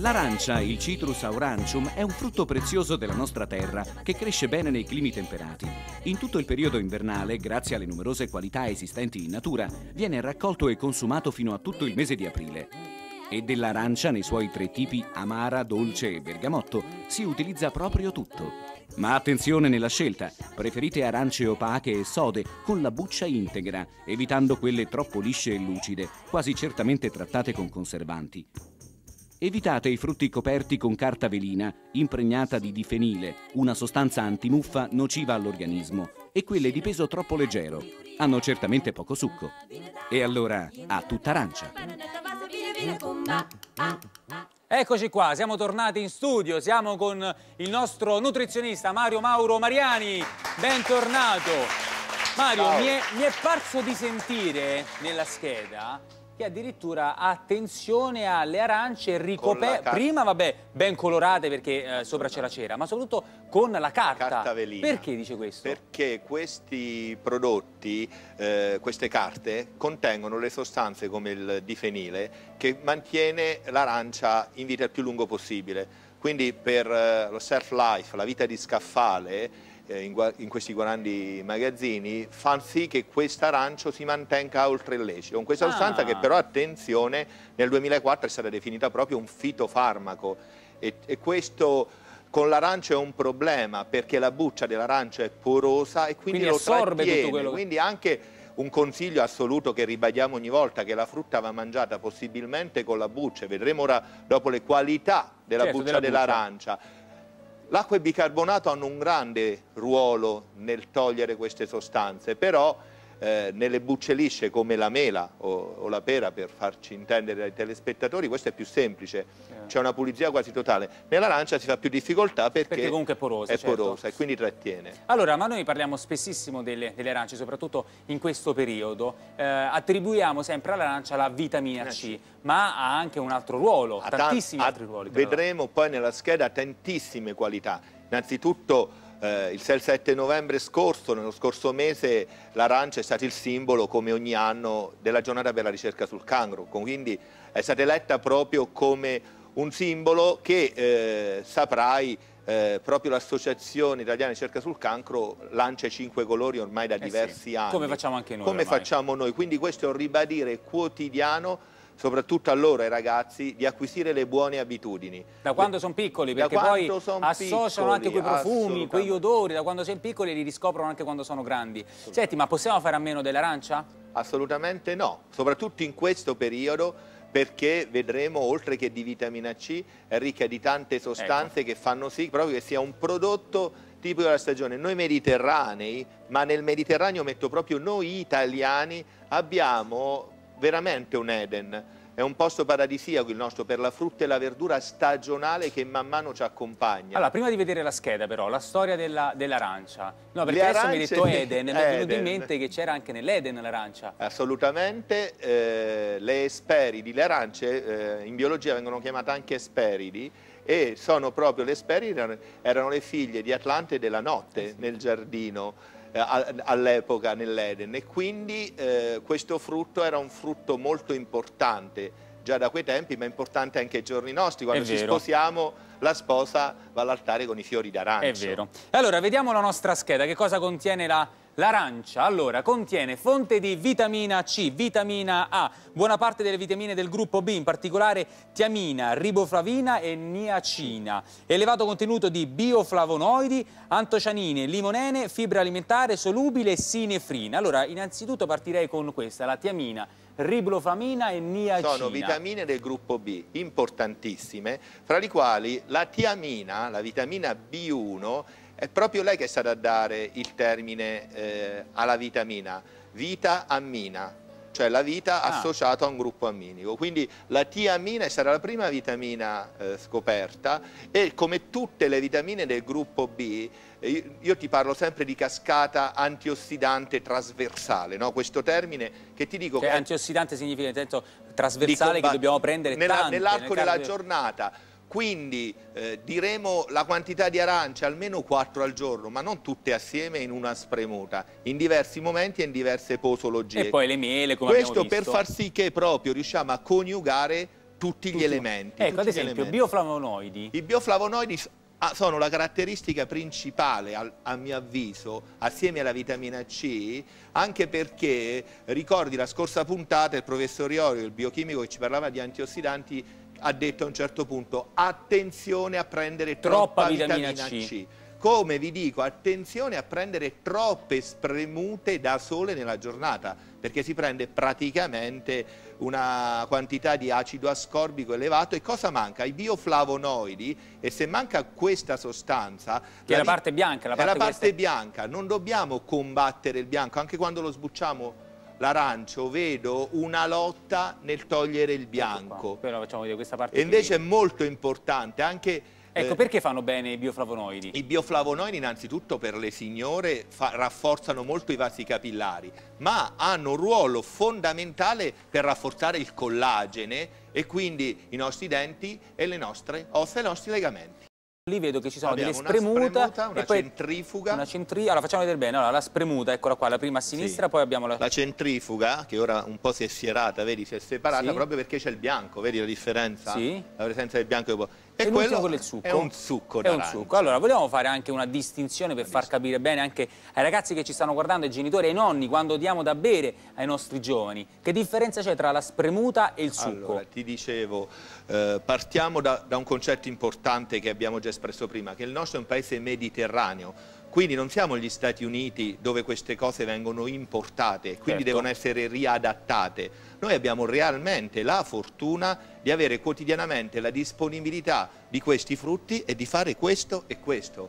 L'arancia, il citrus aurantium, è un frutto prezioso della nostra terra che cresce bene nei climi temperati. In tutto il periodo invernale, grazie alle numerose qualità esistenti in natura, viene raccolto e consumato fino a tutto il mese di aprile. E dell'arancia, nei suoi tre tipi amara, dolce e bergamotto, si utilizza proprio tutto. Ma attenzione nella scelta, preferite arance opache e sode con la buccia integra, evitando quelle troppo lisce e lucide, quasi certamente trattate con conservanti. Evitate i frutti coperti con carta velina, impregnata di difenile, una sostanza antimuffa nociva all'organismo, e quelle di peso troppo leggero. Hanno certamente poco succo. E allora, a tutta arancia. Eccoci qua, siamo tornati in studio, siamo con il nostro nutrizionista Mario Mauro Mariani. Bentornato. Mario, mi è, mi è parso di sentire nella scheda che addirittura attenzione alle arance ricoperte, prima vabbè ben colorate perché eh, sopra la cera, ma soprattutto con la carta. carta velina. Perché dice questo? Perché questi prodotti, eh, queste carte, contengono le sostanze come il difenile che mantiene l'arancia in vita il più lungo possibile. Quindi per eh, lo self life, la vita di scaffale, eh, in, in, questi grandi magazzini fa sì che questo arancio si mantenga oltre il lecito. Con questa ah. sostanza che ah. però, attenzione, nel 2004 è stata definita proprio un fitofarmaco e, e questo con l'arancio è un problema perché la buccia dell'arancio è porosa e quindi, quindi lo trattiene, quello... quindi anche un consiglio assoluto che ribadiamo ogni volta che la frutta va mangiata possibilmente con la buccia, vedremo ora dopo le qualità della certo, buccia dell'arancia. Dell L'acqua e il bicarbonato hanno un grande ruolo nel togliere queste sostanze, però eh, nelle bucce lisce come la mela o, o, la pera per farci intendere ai telespettatori, questo è più semplice, eh. c'è una pulizia quasi totale. Nell'arancia si fa più difficoltà perché, perché comunque è porosa, è certo. porosa e quindi trattiene. Allora, ma noi parliamo spessissimo delle, delle arance, soprattutto in questo periodo, eh, attribuiamo sempre all'arancia la vitamina C, eh, ma ha anche un altro ruolo, a tantissimi altri ruoli. Vedremo poi nella scheda tantissime qualità, innanzitutto eh, il 6-7 novembre scorso, nello scorso mese, l'arancia è stato il simbolo, come ogni anno, della giornata per la ricerca sul cancro. Quindi è stata eletta proprio come un simbolo che, eh, saprai, eh, proprio l'Associazione Italiana di Ricerca sul Cancro lancia i cinque colori ormai da eh diversi sì. anni. Come facciamo anche noi. Come ormai. facciamo noi. Quindi questo è un ribadire quotidiano soprattutto a allora ai ragazzi, di acquisire le buone abitudini. Da quando sono piccoli, perché poi associano piccoli, anche quei profumi, quegli odori, da quando sono piccoli li riscoprono anche quando sono grandi. Senti, ma possiamo fare a meno dell'arancia? Assolutamente no, soprattutto in questo periodo perché vedremo oltre che di vitamina C è ricca di tante sostanze ecco. che fanno sì proprio che sia un prodotto tipico della stagione. Noi mediterranei, ma nel Mediterraneo metto proprio noi italiani, abbiamo veramente un Eden, è un posto paradisiaco il nostro per la frutta e la verdura stagionale che man mano ci accompagna. Allora, prima di vedere la scheda però, la storia dell'arancia. Dell no, perché Le adesso mi hai detto Eden, mi è venuto in mente che c'era anche nell'Eden l'arancia. Assolutamente, eh, le esperidi, le arance eh, in biologia vengono chiamate anche esperidi e sono proprio le esperidi, erano le figlie di Atlante della notte eh sì. nel giardino eh, all'epoca nell'Eden e quindi eh, questo frutto era un frutto molto importante già da quei tempi, ma importante anche ai giorni nostri, quando ci sposiamo la sposa va all'altare con i fiori d'arancio. È vero. Allora, vediamo la nostra scheda, che cosa contiene la L'arancia allora contiene fonte di vitamina C, vitamina A, buona parte delle vitamine del gruppo B, in particolare tiamina, riboflavina e niacina, elevato contenuto di bioflavonoidi, antocianine, limonene, fibra alimentare, solubile e sinefrina. Allora innanzitutto partirei con questa, la tiamina Riboflavina e niacina. Sono vitamine del gruppo B, importantissime, fra le quali la tiamina, la vitamina B1, è proprio lei che è stata a dare il termine eh, alla vitamina, vita ammina, cioè la vita ah. associata a un gruppo amminico. Quindi la tiamina è stata la prima vitamina eh, scoperta e come tutte le vitamine del gruppo B, eh, io ti parlo sempre di cascata antiossidante trasversale, no? questo termine che ti dico... Cioè, che antiossidante significa intento trasversale che dobbiamo prendere nella, Nell'arco nel della giornata quindi eh, diremo la quantità di arance, almeno 4 al giorno, ma non tutte assieme in una spremuta, in diversi momenti e in diverse posologie. E poi le miele, come Questo per far sì che proprio riusciamo a coniugare tutti, tutti gli elementi. Ecco, ad esempio, i bioflavonoidi. I bioflavonoidi ah, sono la caratteristica principale, a mio avviso, assieme alla vitamina C, anche perché, ricordi la scorsa puntata, il professor Iorio, il biochimico che ci parlava di antiossidanti, ha detto a un certo punto attenzione a prendere troppa, troppa vitamina, vitamina C. C. Come vi dico, attenzione a prendere troppe spremute da sole nella giornata, perché si prende praticamente una quantità di acido ascorbico elevato e cosa manca? I bioflavonoidi e se manca questa sostanza che la è la parte bianca, la parte, è la parte bianca, non dobbiamo combattere il bianco anche quando lo sbucciamo l'arancio, vedo una lotta nel togliere il ecco bianco. Ecco e invece è molto importante anche... Ecco, eh, perché fanno bene i bioflavonoidi? I bioflavonoidi innanzitutto per le signore fa, rafforzano molto i vasi capillari, ma hanno un ruolo fondamentale per rafforzare il collagene e quindi i nostri denti e le nostre ossa e i nostri legamenti. Lì vedo che ci sono Abbiamo delle spremute. Una spremuta, una centrifuga. Una centri... Allora facciamo vedere bene. Allora, la spremuta, eccola qua, la prima a sinistra, sì. poi abbiamo la... la... centrifuga, che ora un po' si è sierata, vedi, si è separata sì. proprio perché c'è il bianco, vedi la differenza? Sì. La presenza del bianco. E quello, quello è il succo. È un succo È un succo. Allora, vogliamo fare anche una distinzione per far capire bene anche ai ragazzi che ci stanno guardando, ai genitori e ai nonni, quando diamo da bere ai nostri giovani. Che differenza c'è tra la spremuta e il succo? Allora, ti dicevo, eh, partiamo da, da un concetto importante che abbiamo già espresso prima, che il nostro è un paese mediterraneo quindi non siamo gli Stati Uniti dove queste cose vengono importate, e quindi certo. devono essere riadattate. Noi abbiamo realmente la fortuna di avere quotidianamente la disponibilità di questi frutti e di fare questo e questo.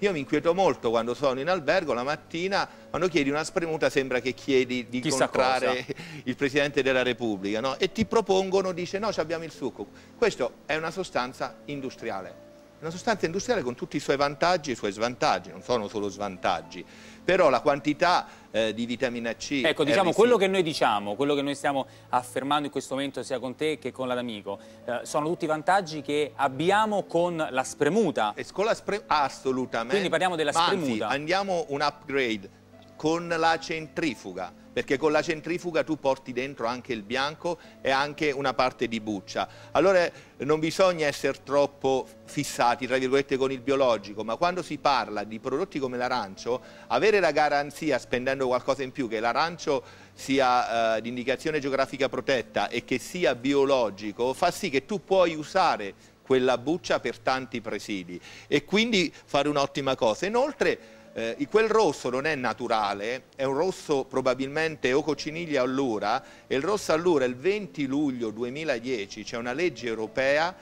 Io mi inquieto molto quando sono in albergo la mattina, quando chiedi una spremuta sembra che chiedi di Chissà incontrare cosa. il Presidente della Repubblica no? e ti propongono, dice no abbiamo il succo. Questa è una sostanza industriale una sostanza industriale con tutti i suoi vantaggi e i suoi svantaggi, non sono solo svantaggi, però la quantità eh, di vitamina C... Ecco, diciamo RC... quello che noi diciamo, quello che noi stiamo affermando in questo momento sia con te che con l'amico, eh, sono tutti vantaggi che abbiamo con la spremuta. E con la spremuta, assolutamente. Quindi parliamo della spremuta. Anzi, andiamo un upgrade con la centrifuga perché con la centrifuga tu porti dentro anche il bianco e anche una parte di buccia. Allora non bisogna essere troppo fissati, tra virgolette, con il biologico, ma quando si parla di prodotti come l'arancio, avere la garanzia spendendo qualcosa in più che l'arancio sia eh, di indicazione geografica protetta e che sia biologico, fa sì che tu puoi usare quella buccia per tanti presidi e quindi fare un'ottima cosa. Inoltre eh, quel rosso non è naturale, è un rosso probabilmente o cociniglia o allura e il rosso allura il 20 luglio 2010 c'è una legge europea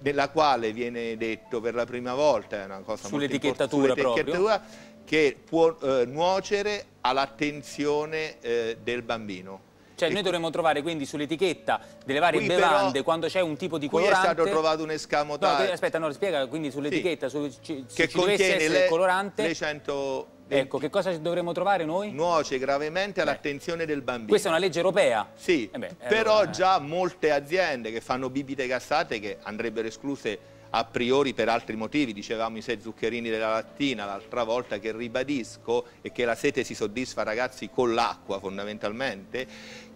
nella quale viene detto per la prima volta, è una cosa sull'etichettatura sull che può eh, nuocere all'attenzione eh, del bambino. Cioè e noi dovremmo trovare quindi sull'etichetta delle varie bevande però, quando c'è un tipo di colorante... Qui è stato trovato un escamotale. No, aspetta, no, spiega quindi sull'etichetta, sì. su, ci, ci dovesse essere le, colorante... Le 100... Ecco, che cosa dovremmo trovare noi? Nuoce gravemente all'attenzione del bambino. Questa è una legge europea? Sì, eh beh, però allora... Eh. già molte aziende che fanno bibite gassate, che andrebbero escluse a priori per altri motivi, dicevamo i sei zuccherini della lattina l'altra volta che ribadisco e che la sete si soddisfa ragazzi con l'acqua fondamentalmente,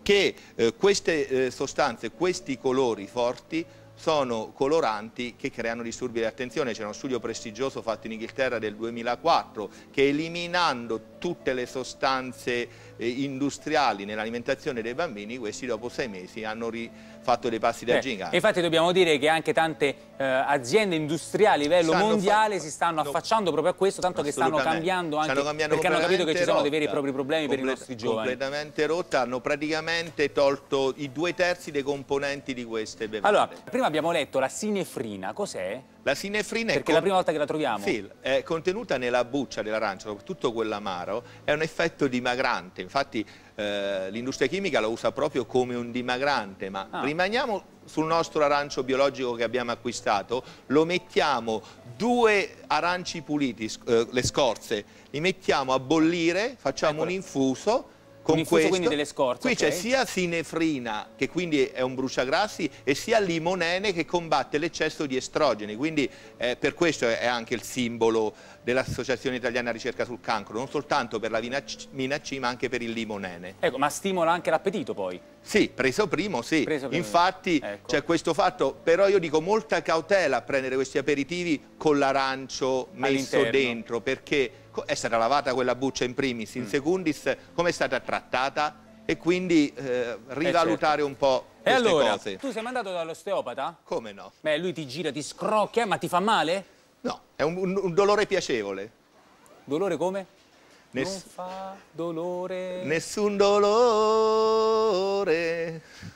che eh, queste eh, sostanze, questi colori forti sono coloranti che creano disturbi di attenzione. C'era uno studio prestigioso fatto in Inghilterra del 2004 che eliminando tutte le sostanze eh, industriali nell'alimentazione dei bambini, questi dopo sei mesi hanno rifatto dei passi da gigante. Infatti dobbiamo dire che anche tante eh, aziende industriali a livello stanno mondiale si stanno no, affacciando proprio a questo, tanto che stanno cambiando anche stanno cambiando perché hanno capito che ci sono rotta, dei veri e propri problemi per i nostri giovani. Completamente rotta, hanno praticamente tolto i due terzi dei componenti di queste bevande. Allora, prima abbiamo letto la sinefrina, cos'è? La sinefrina è... Perché è la prima volta che la troviamo. Sì, è contenuta nella buccia dell'arancia, soprattutto quell'amaro, è un effetto dimagrante, infatti eh, l'industria chimica lo usa proprio come un dimagrante, ma ah. rimaniamo sul nostro arancio biologico che abbiamo acquistato, lo mettiamo due aranci puliti, eh, le scorze, li mettiamo a bollire, facciamo Eccolo. un infuso con un questo. quindi delle scorze. Qui okay. c'è sia sinefrina, che quindi è un bruciagrassi, e sia limonene che combatte l'eccesso di estrogeni. Quindi eh, per questo è anche il simbolo dell'Associazione Italiana Ricerca sul Cancro, non soltanto per la vitamina C, ma anche per il limonene. Ecco, ma stimola anche l'appetito poi? Sì, preso primo, sì. Preso primo. Infatti ecco. c'è questo fatto, però io dico molta cautela a prendere questi aperitivi con l'arancio messo dentro, perché Ecco, è stata lavata quella buccia in primis, in mm. secundis come è stata trattata e quindi eh, eh certo. rivalutare certo. un po' E allora, cose. tu sei mandato dall'osteopata? Come no? Beh, lui ti gira, ti scrocchia, ma ti fa male? No, è un, un, un dolore piacevole. Dolore come? Ness non fa dolore. Nessun dolore.